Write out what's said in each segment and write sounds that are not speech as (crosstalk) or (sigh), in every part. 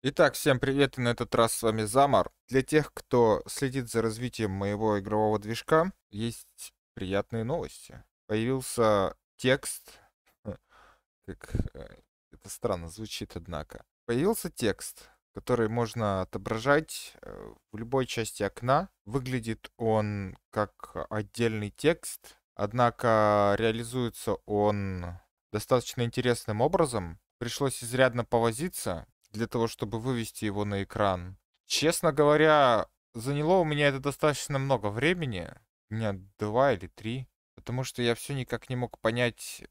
Итак, всем привет, и на этот раз с вами Замар. Для тех, кто следит за развитием моего игрового движка, есть приятные новости. Появился текст, э, как э, это странно звучит, однако. Появился текст, который можно отображать э, в любой части окна. Выглядит он как отдельный текст, однако реализуется он достаточно интересным образом. Пришлось изрядно повозиться, для того, чтобы вывести его на экран. Честно говоря, заняло у меня это достаточно много времени. дня два или три. Потому что я все никак не мог понять,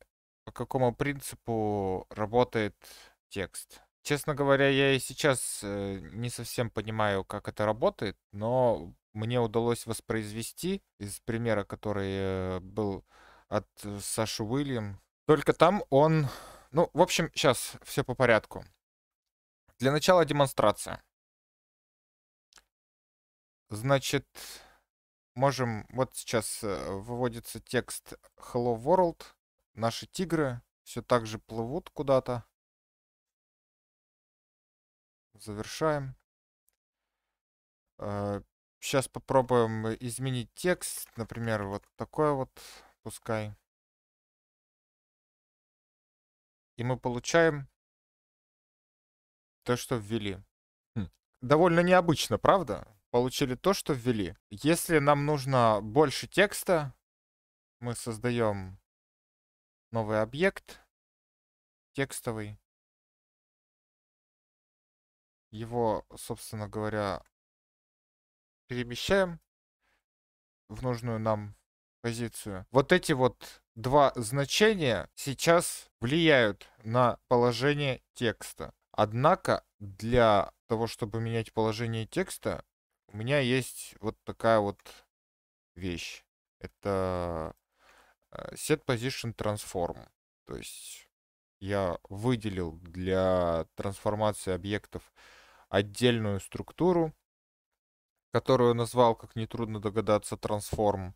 по какому принципу работает текст. Честно говоря, я и сейчас э, не совсем понимаю, как это работает, но мне удалось воспроизвести из примера, который э, был от э, Саши Уильям. Только там он... Ну, в общем, сейчас все по порядку. Для начала демонстрация. Значит, можем... Вот сейчас э, выводится текст Hello World. Наши тигры все так же плывут куда-то. Завершаем. Сейчас э, попробуем изменить текст. Например, вот такой вот пускай. И мы получаем то, что ввели. Хм. Довольно необычно, правда? Получили то, что ввели. Если нам нужно больше текста, мы создаем новый объект, текстовый. Его, собственно говоря, перемещаем в нужную нам позицию. Вот эти вот два значения сейчас влияют на положение текста. Однако для того, чтобы менять положение текста, у меня есть вот такая вот вещь. Это э, set position transform. То есть я выделил для трансформации объектов отдельную структуру, которую назвал, как нетрудно догадаться, transform.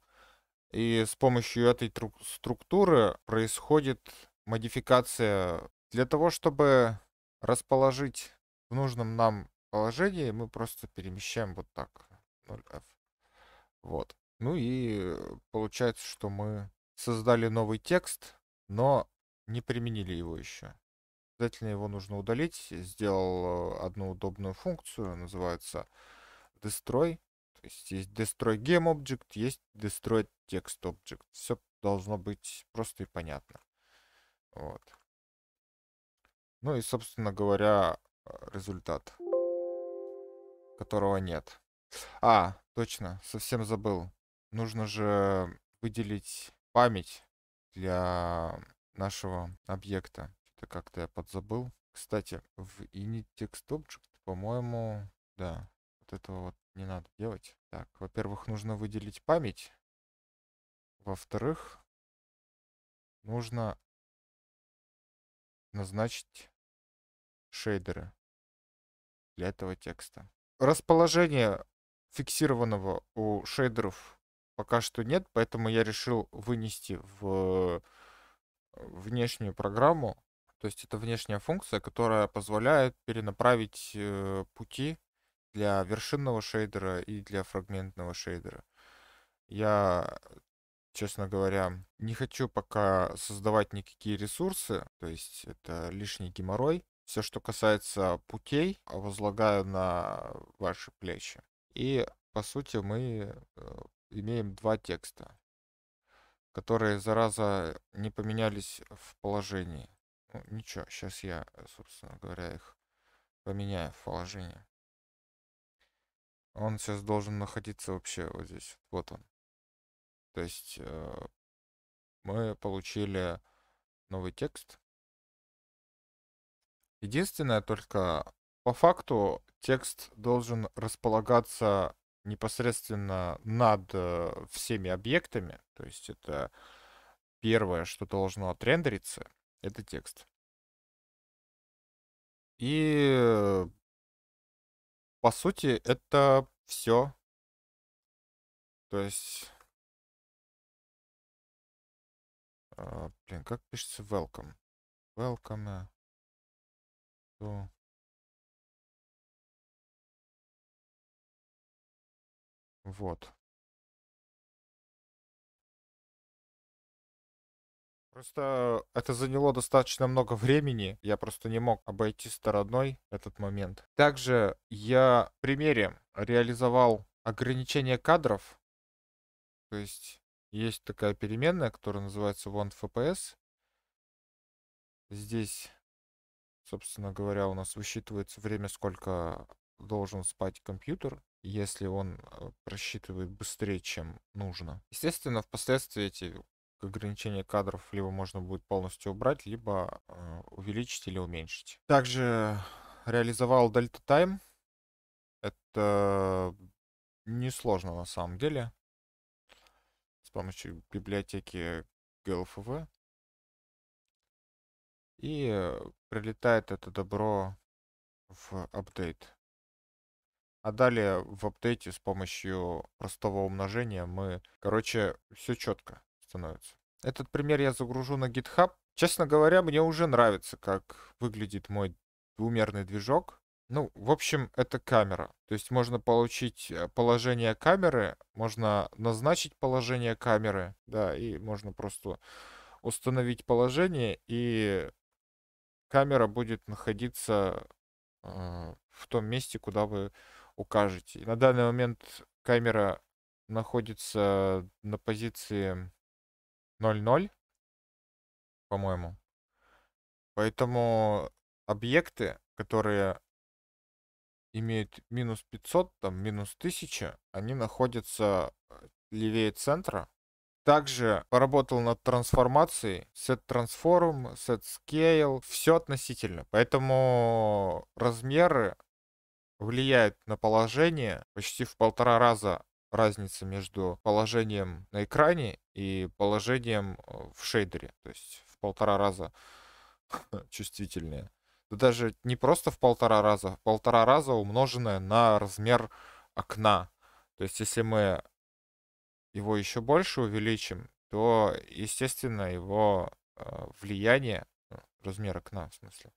И с помощью этой структуры происходит модификация для того, чтобы расположить в нужном нам положении, мы просто перемещаем вот так 0f. Вот. Ну и получается, что мы создали новый текст, но не применили его еще. Обязательно его нужно удалить. Сделал э, одну удобную функцию, называется destroy. То есть есть destroy game object, есть destroy text object. Все должно быть просто и понятно. Вот. Ну и, собственно говоря, э, результат, которого нет. А, точно, совсем забыл. Нужно же выделить память для нашего объекта. Это как-то я подзабыл. Кстати, в init text по-моему, да, вот этого вот не надо делать. Так, во-первых, нужно выделить память. Во-вторых, нужно назначить шейдеры для этого текста. Расположение фиксированного у шейдеров пока что нет, поэтому я решил вынести в э, внешнюю программу. То есть это внешняя функция, которая позволяет перенаправить э, пути для вершинного шейдера и для фрагментного шейдера. Я честно говоря, не хочу пока создавать никакие ресурсы, то есть это лишний геморрой. Все, что касается путей, а, возлагаю на ваши плечи. И, по сути, мы э, имеем два текста, которые, зараза, не поменялись в положении. Ну, ничего, сейчас я, э, собственно говоря, их поменяю в положении. Он сейчас должен находиться вообще вот здесь. Вот он. То есть э, мы получили новый текст. Единственное только, по факту текст должен располагаться непосредственно над э, всеми объектами. То есть это первое, что должно отрендериться, это текст. И по сути это все. То есть А, блин, как пишется welcome? Welcome to... Вот. Просто это заняло достаточно много времени. Я просто не мог обойти стороной этот момент. Также я в примере реализовал ограничение кадров. То есть есть такая переменная, которая называется wantFPS. Здесь, собственно говоря, у нас высчитывается время, сколько должен спать компьютер, если он э, просчитывает быстрее, чем нужно. Естественно, впоследствии эти ограничения кадров либо можно будет полностью убрать, либо э, увеличить или уменьшить. Также реализовал Delta Time. Это несложно на самом деле с помощью библиотеки GLFV. И э, прилетает это добро в апдейт. А далее в апдейте с помощью простого умножения мы, короче, все четко становится. Этот пример я загружу на GitHub. Честно говоря, мне уже нравится, как выглядит мой двумерный движок. Ну, в общем, это камера. То есть можно получить э, положение камеры, можно назначить положение камеры, да, и можно просто установить положение, и камера будет находиться э, в том месте, куда вы укажете. на данный момент камера находится на позиции 0,0, по-моему. Поэтому объекты, которые имеют минус 500, там минус 1000, они находятся э, левее центра. Также поработал над трансформацией, set transform, set scale, все относительно. Поэтому размеры влияют на положение почти в полтора раза разница между положением на экране и положением э, в шейдере. То есть в полтора раза (laughs) чувствительнее да даже не просто в полтора раза, в полтора раза умноженное на размер окна. То есть если мы его еще больше увеличим, то, естественно, его а, влияние, ну, размер окна в смысле,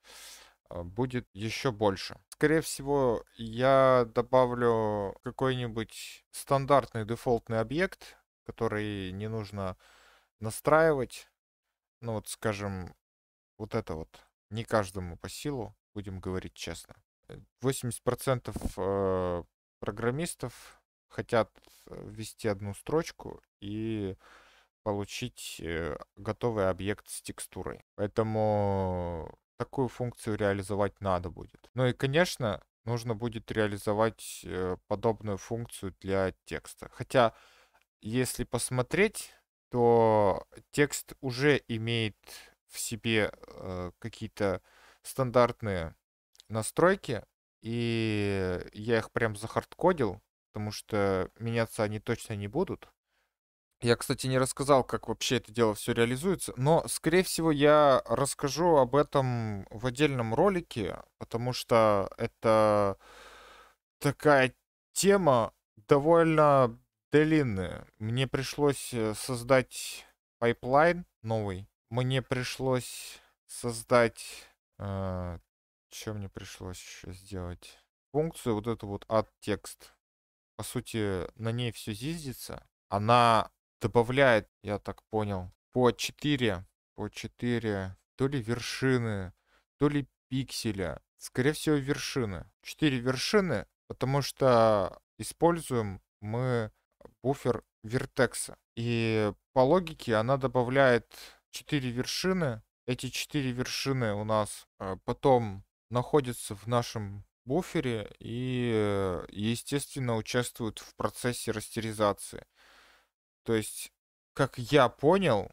а, будет еще больше. Скорее всего, я добавлю какой-нибудь стандартный дефолтный объект, который не нужно настраивать. Ну вот, скажем, вот это вот не каждому по силу, будем говорить честно. 80% э, э, программистов хотят э, ввести одну строчку и получить готовый объект с текстурой. Поэтому такую функцию реализовать надо будет. Ну и, конечно, нужно будет реализовать подобную функцию для текста. Хотя, если посмотреть, то текст уже имеет в себе э, какие-то стандартные настройки, и я их прям захардкодил, потому что меняться они точно не будут. Я, кстати, не рассказал, как вообще это дело все реализуется, но, скорее всего, я расскажу об этом в отдельном ролике, потому что это такая тема довольно длинная. Мне пришлось э, создать пайплайн новый, мне пришлось создать... Э, что мне пришлось еще сделать? Функцию вот эту вот от текст. По сути, на ней все зиздится. Она добавляет, я так понял, по 4, по 4 то ли вершины, то ли пикселя. Скорее всего, вершины. 4 вершины, потому что используем мы буфер вертекса. И по логике она добавляет четыре вершины. Эти четыре вершины у нас э, потом находятся в нашем буфере и, э, естественно, участвуют в процессе растеризации. То есть, как я понял,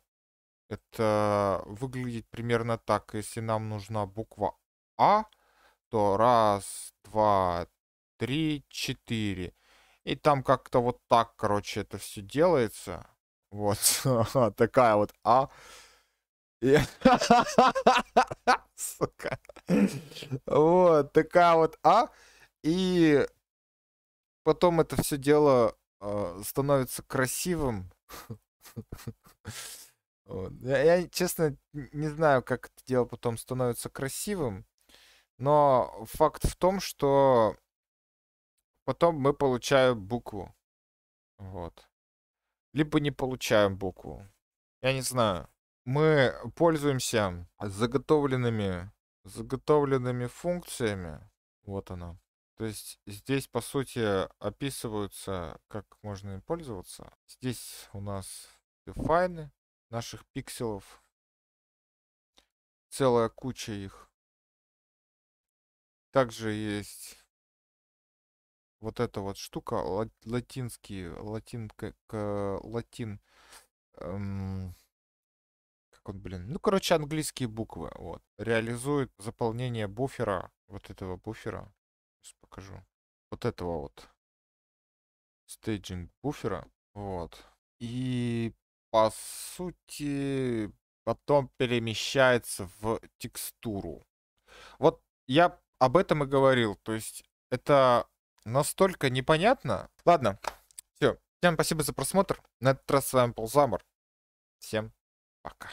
это выглядит примерно так. Если нам нужна буква А, то раз, два, три, четыре. И там как-то вот так, короче, это все делается. Вот (laughs) такая вот А. (laughs) Сука. Вот, такая вот А. И потом это все дело а, становится красивым. Я, я, честно, не знаю, как это дело потом становится красивым, но факт в том, что потом мы получаем букву. Вот. Либо не получаем букву. Я не знаю мы пользуемся заготовленными, заготовленными функциями. Вот она. То есть здесь, по сути, описываются, как можно им пользоваться. Здесь у нас define наших пикселов. Целая куча их. Также есть вот эта вот штука, латинский, латинка, латин, эм, как он, блин, ну, короче, английские буквы, вот, реализует заполнение буфера, вот этого буфера, сейчас покажу, вот этого вот, стейджинг буфера, вот, и, по сути, потом перемещается в текстуру. Вот я об этом и говорил, то есть это настолько непонятно. Ладно, все, всем спасибо за просмотр, на этот раз с вами был Замор, всем пока.